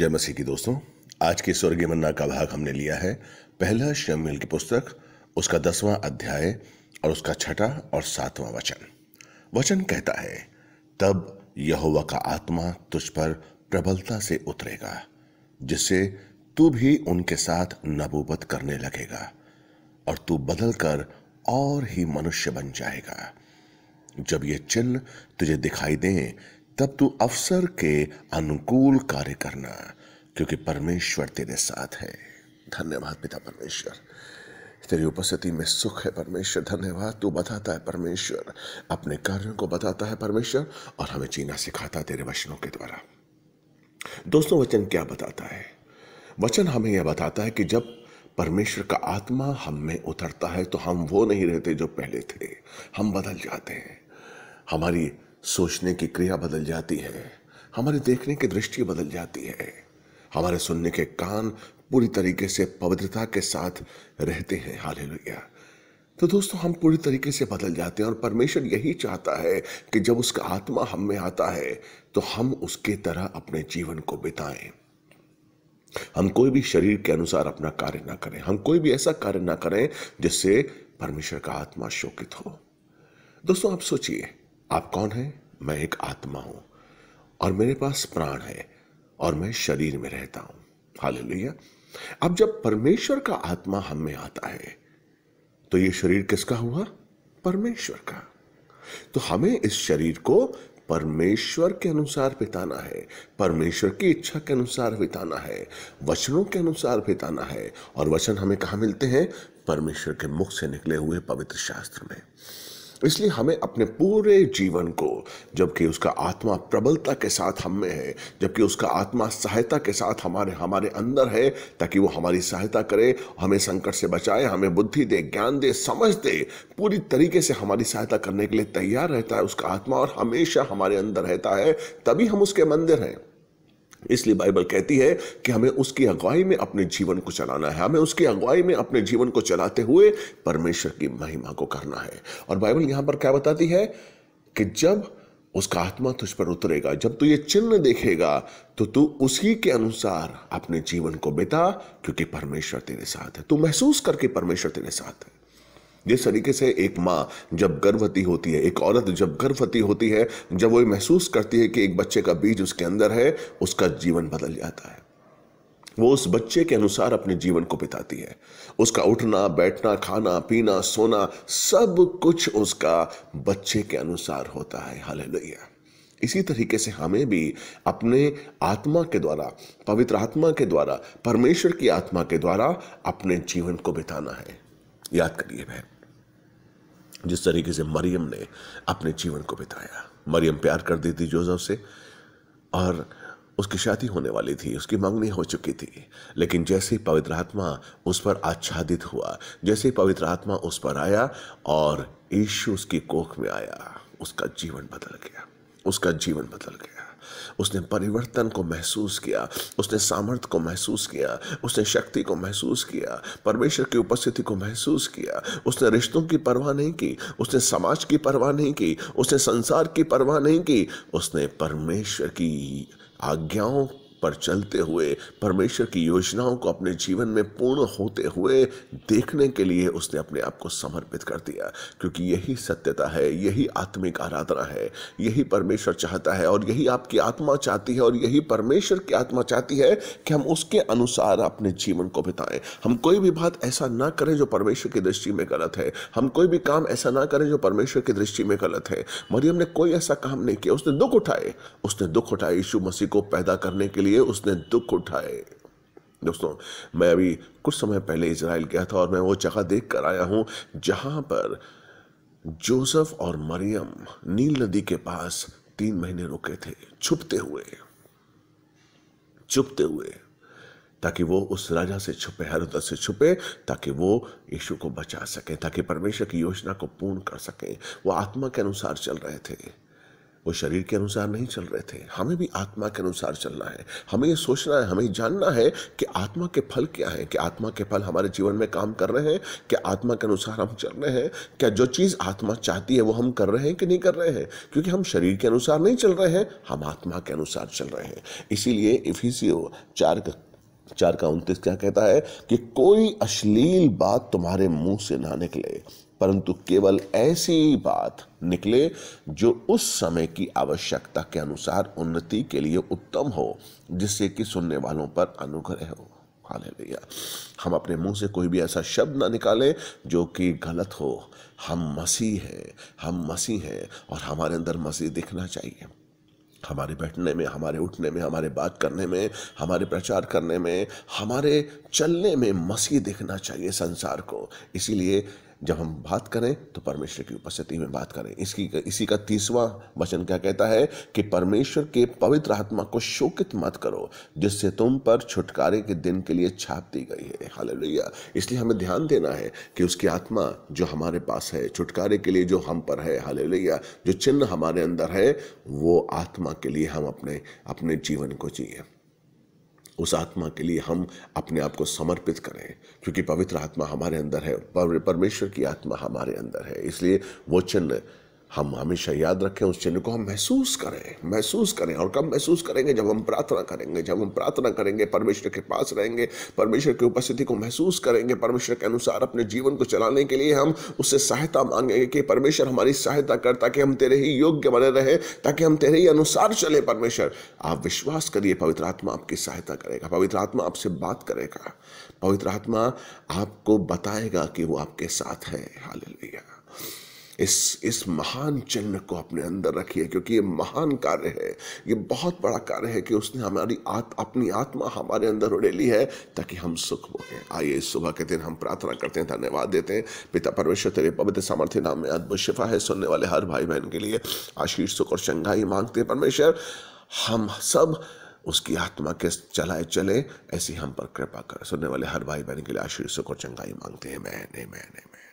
जय मसीह की दोस्तों आज के स्वर्गीय मन्ना का भाग हमने लिया है पहला शमिल की पुस्तक उसका दसवां अध्याय और उसका छठा और सातवां वचन वचन कहता है तब यहोवा का आत्मा तुझ पर प्रबलता से उतरेगा जिससे तू भी उनके साथ नबूबत करने लगेगा और तू बदल कर और ही मनुष्य बन जाएगा जब ये चिन्ह तुझे दिखाई दें तब तू अवसर के अनुकूल कार्य करना क्योंकि परमेश्वर तेरे साथ है धन्यवाद पिता परमेश्वर तेरी उपस्थिति में सुख है परमेश्वर धन्यवाद तू बताता है परमेश्वर अपने कार्यों को बताता है परमेश्वर और हमें जीना सिखाता है तेरे वचनों के द्वारा दोस्तों वचन क्या बताता है वचन हमें यह बताता है कि जब परमेश्वर का आत्मा हम में उतरता है तो हम वो नहीं रहते जो पहले थे हम बदल जाते हैं हमारी सोचने की क्रिया बदल जाती है हमारे देखने की दृष्टि बदल जाती है हमारे सुनने के कान पूरी तरीके से पवित्रता के साथ रहते हैं ही तो दोस्तों हम पूरी तरीके से बदल जाते हैं और परमेश्वर यही चाहता है कि जब उसका आत्मा हम में आता है तो हम उसके तरह अपने जीवन को बिताएं हम कोई भी शरीर के अनुसार अपना कार्य ना करें हम कोई भी ऐसा कार्य ना करें जिससे परमेश्वर का आत्मा शोकित हो दोस्तों आप सोचिए आप कौन हैं मैं एक आत्मा हूं और मेरे पास प्राण है और मैं शरीर में रहता हूं हालेलुया अब जब परमेश्वर का आत्मा हम में आता है तो ये शरीर किसका हुआ परमेश्वर का तो हमें इस शरीर को परमेश्वर के अनुसार बिताना है परमेश्वर की इच्छा के अनुसार बिताना है वचनों के अनुसार बिताना है और वचन हमें कहा मिलते हैं परमेश्वर के मुख से निकले हुए पवित्र शास्त्र में इसलिए हमें अपने पूरे जीवन को जबकि उसका आत्मा प्रबलता के साथ हम में है जबकि उसका आत्मा सहायता के साथ हमारे हमारे अंदर है ताकि वो हमारी सहायता करे हमें संकट से बचाए हमें बुद्धि दे ज्ञान दे समझ दे पूरी तरीके से हमारी सहायता करने के लिए तैयार रहता है उसका आत्मा और हमेशा हमारे अंदर रहता है तभी हम उसके मंदिर हैं इसलिए बाइबल कहती है कि हमें उसकी अगुवाई में अपने जीवन को चलाना है हमें उसकी अगुवाई में अपने जीवन को चलाते हुए परमेश्वर की महिमा को करना है और बाइबल यहां पर क्या बताती है कि जब उसका आत्मा तुझ पर उतरेगा जब तू ये चिन्ह देखेगा तो तू उसी के अनुसार अपने जीवन को बिता क्योंकि परमेश्वर तेरे साथ है तू महसूस करके परमेश्वर तेरे साथ है जिस तरीके से एक माँ जब गर्भवती होती है एक औरत जब गर्भवती होती है जब वो महसूस करती है कि एक बच्चे का बीज उसके अंदर है उसका जीवन बदल जाता है वो उस बच्चे के अनुसार अपने जीवन को बिताती है उसका उठना बैठना खाना पीना सोना सब कुछ उसका बच्चे के अनुसार होता है हाल इसी तरीके से हमें भी अपने आत्मा के द्वारा पवित्र आत्मा के द्वारा परमेश्वर की आत्मा के द्वारा अपने जीवन को बिताना है याद करिए बहन जिस तरीके से मरियम ने अपने जीवन को बिताया मरियम प्यार कर दी थी जोसेफ से और उसकी शादी होने वाली थी उसकी मंगनी हो चुकी थी लेकिन जैसे ही पवित्र आत्मा उस पर आच्छादित हुआ जैसे ही पवित्र आत्मा उस पर आया और यीशु उसकी कोख में आया उसका जीवन बदल गया उसका जीवन बदल गया उसने परिवर्तन को महसूस किया उसने सामर्थ्य को महसूस किया उसने शक्ति को महसूस किया परमेश्वर की उपस्थिति को महसूस किया उसने रिश्तों की परवाह नहीं की उसने समाज की परवाह नहीं की उसने संसार की परवाह नहीं की उसने परमेश्वर की आज्ञाओं पर चलते हुए परमेश्वर की योजनाओं को अपने जीवन में पूर्ण होते हुए देखने के लिए उसने अपने आप को समर्पित कर दिया क्योंकि यही सत्यता है यही आत्मिक आराधना है यही परमेश्वर चाहता है और यही आपकी आत्मा चाहती है और यही परमेश्वर की आत्मा चाहती है कि हम उसके अनुसार अपने जीवन को बिताएं हम कोई भी बात ऐसा ना करें जो परमेश्वर की दृष्टि में गलत है हम कोई भी काम ऐसा ना करें जो परमेश्वर की दृष्टि में गलत है मरियम ने कोई ऐसा काम नहीं किया उसने दुख उठाए उसने दुख उठाए यीशु मसीह को पैदा करने के लिए लिए उसने दुख उठाए दोस्तों मैं अभी कुछ समय पहले इसराइल गया था और मैं वो जगह देख कर आया हूँ जहाँ पर जोसेफ और मरियम नील नदी के पास तीन महीने रुके थे छुपते हुए छुपते हुए ताकि वो उस राजा से छुपे हर उदर से छुपे ताकि वो यीशु को बचा सके ताकि परमेश्वर की योजना को पूर्ण कर सके वो आत्मा के अनुसार चल रहे थे वो शरीर के अनुसार नहीं चल रहे थे हमें भी आत्मा के अनुसार चलना है हमें ये सोचना है हमें जानना है कि आत्मा के फल क्या है कि आत्मा के फल हमारे जीवन में काम कर रहे हैं क्या आत्मा के अनुसार हम चल रहे हैं क्या जो चीज़ आत्मा चाहती है वो हम कर रहे हैं कि नहीं कर रहे हैं क्योंकि हम शरीर के अनुसार नहीं चल रहे हैं हम आत्मा के अनुसार चल रहे हैं इसीलिए इफिसियो चार चार का उनतीस क्या कहता है कि कोई अश्लील बात तुम्हारे मुंह से ना निकले परंतु केवल ऐसी बात निकले जो उस समय की आवश्यकता के अनुसार उन्नति के लिए उत्तम हो जिससे कि सुनने वालों पर अनुग्रह हो भैया हम अपने मुंह से कोई भी ऐसा शब्द ना निकालें जो कि गलत हो हम मसीह हैं हम मसीह हैं और हमारे अंदर मसीह दिखना चाहिए हमारे बैठने में हमारे उठने में हमारे बात करने में हमारे प्रचार करने में हमारे चलने में मसीह देखना चाहिए संसार को इसीलिए जब हम बात करें तो परमेश्वर की उपस्थिति में बात करें इसकी इसी का तीसवा वचन क्या कहता है कि परमेश्वर के पवित्र आत्मा को शोकित मत करो जिससे तुम पर छुटकारे के दिन के लिए छाप दी गई है हालेलुया इसलिए हमें ध्यान देना है कि उसकी आत्मा जो हमारे पास है छुटकारे के लिए जो हम पर है हालेलुया जो चिन्ह हमारे अंदर है वो आत्मा के लिए हम अपने अपने जीवन को जिए उस आत्मा के लिए हम अपने आप को समर्पित करें क्योंकि पवित्र आत्मा हमारे अंदर है परमेश्वर की आत्मा हमारे अंदर है इसलिए वो चिन्ह हम हमेशा याद रखें उस चिन्ह को हम महसूस करें महसूस करें और कब महसूस करेंगे जब हम प्रार्थना करेंगे जब हम प्रार्थना करेंगे परमेश्वर के पास रहेंगे परमेश्वर की उपस्थिति को महसूस करेंगे परमेश्वर के अनुसार अपने जीवन को चलाने के लिए हम उससे सहायता मांगेंगे कि परमेश्वर हमारी सहायता कर ताकि हम तेरे ही योग्य बने रहें ताकि हम तेरे ही अनुसार चले परमेश्वर आप विश्वास करिए पवित्र आत्मा आपकी सहायता करेगा पवित्र आत्मा आपसे बात करेगा पवित्र आत्मा आपको बताएगा कि वो आपके साथ है हाल इस इस महान चिन्ह को अपने अंदर रखिए क्योंकि ये महान कार्य है ये बहुत बड़ा कार्य है कि उसने हमारी आत, अपनी आत्मा हमारे अंदर उड़े ली है ताकि हम सुख भोगें आइए इस सुबह के दिन हम प्रार्थना करते हैं धन्यवाद देते हैं पिता परमेश्वर तेरे पवित्र सामर्थ्य नाम में अद्भुत शिफा है सुनने वाले हर भाई बहन के लिए आशीष सुख और चंगाई मांगते हैं परमेश्वर हम सब उसकी आत्मा के चलाए चले ऐसी हम पर कृपा कर सुनने वाले हर भाई बहन के लिए आशीष सुख और चंगाई मांगते हैं मैं मैं मैंने